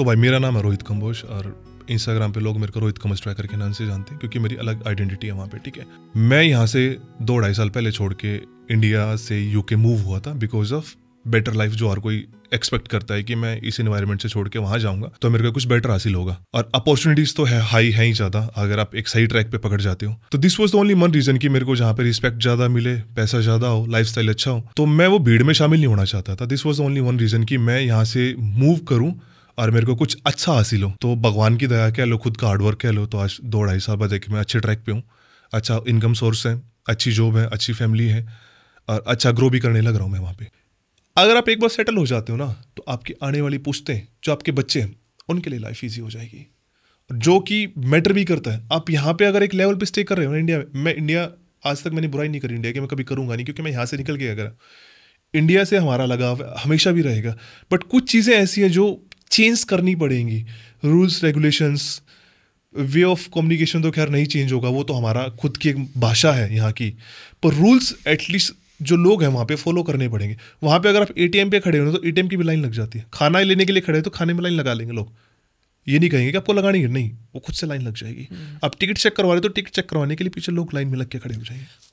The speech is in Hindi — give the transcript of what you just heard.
तो भाई मेरा नाम है रोहित कम्बोश और इंस्टाग्राम पे लोग मेरे को रोहित कम्बोज ट्रैकर के नाम से जानते हैं क्योंकि मेरी अलग आइडेंटिटी है वहाँ पे ठीक है मैं यहाँ से दो ढाई साल पहले छोड़ के इंडिया से यूके मूव हुआ था बिकॉज ऑफ बेटर लाइफ जो हर कोई एक्सपेक्ट करता है कि मैं इस इन्वायरमेंट से छोड़ के वहाँ जाऊँगा तो मेरे को कुछ बेटर हासिल होगा और अपॉर्चुनिटीज तो है हाई है ही ज़्यादा अगर आप एक सही ट्रैक पे पकड़ जाते हो तो this was the only one reason कि मेरे को जहाँ पे रिस्पेक्ट ज़्यादा मिले पैसा ज़्यादा हो लाइफ अच्छा हो तो मैं वो भीड़ में शामिल नहीं होना चाहता था this was the only one reason कि मैं यहाँ से मूव करूँ और मेरे को कुछ अच्छा हासिल हो तो भगवान की दया कह लो खुद का हार्डवर्क कह लो तो आज दो ढाई साल बाद देखिए मैं अच्छे ट्रैक पे हूँ अच्छा इनकम सोर्स है अच्छी जॉब है अच्छी फैमिली है और अच्छा ग्रो भी करने लग रहा हूँ मैं वहाँ पर अगर आप एक बार सेटल हो जाते हो ना तो आपकी आने वाली पुश्तें जो आपके बच्चे हैं उनके लिए लाइफ ईजी हो जाएगी जो कि मैटर भी करता है आप यहाँ पे अगर एक लेवल पे स्टे कर रहे हो ना इंडिया में मैं इंडिया आज तक मैंने बुराई नहीं करी इंडिया की मैं कभी करूँगा नहीं क्योंकि मैं यहाँ से निकल गया अगर इंडिया से हमारा लगाव हमेशा भी रहेगा बट कुछ चीज़ें ऐसी हैं जो चेंज करनी पड़ेंगी rules regulations way of communication तो खैर नहीं चेंज होगा वो तो हमारा खुद की एक भाषा है यहाँ की पर रूल्स एटलीस्ट जो लोग हैं वहाँ पे फॉलो करने पड़ेंगे वहाँ पे अगर आप एटीएम पे खड़े हो तो एटीएम की भी लाइन लग जाती है खाना लेने के लिए खड़े हो तो खाने में लाइन लगा लेंगे लोग ये नहीं कहेंगे कि आपको लगानी है नहीं वो खुद से लाइन लग जाएगी हम्म। आप टिकट चेक करवा रहे तो टिकट चेक करवाने के लिए पीछे लोग लाइन में लग के खड़े हो जाएंगे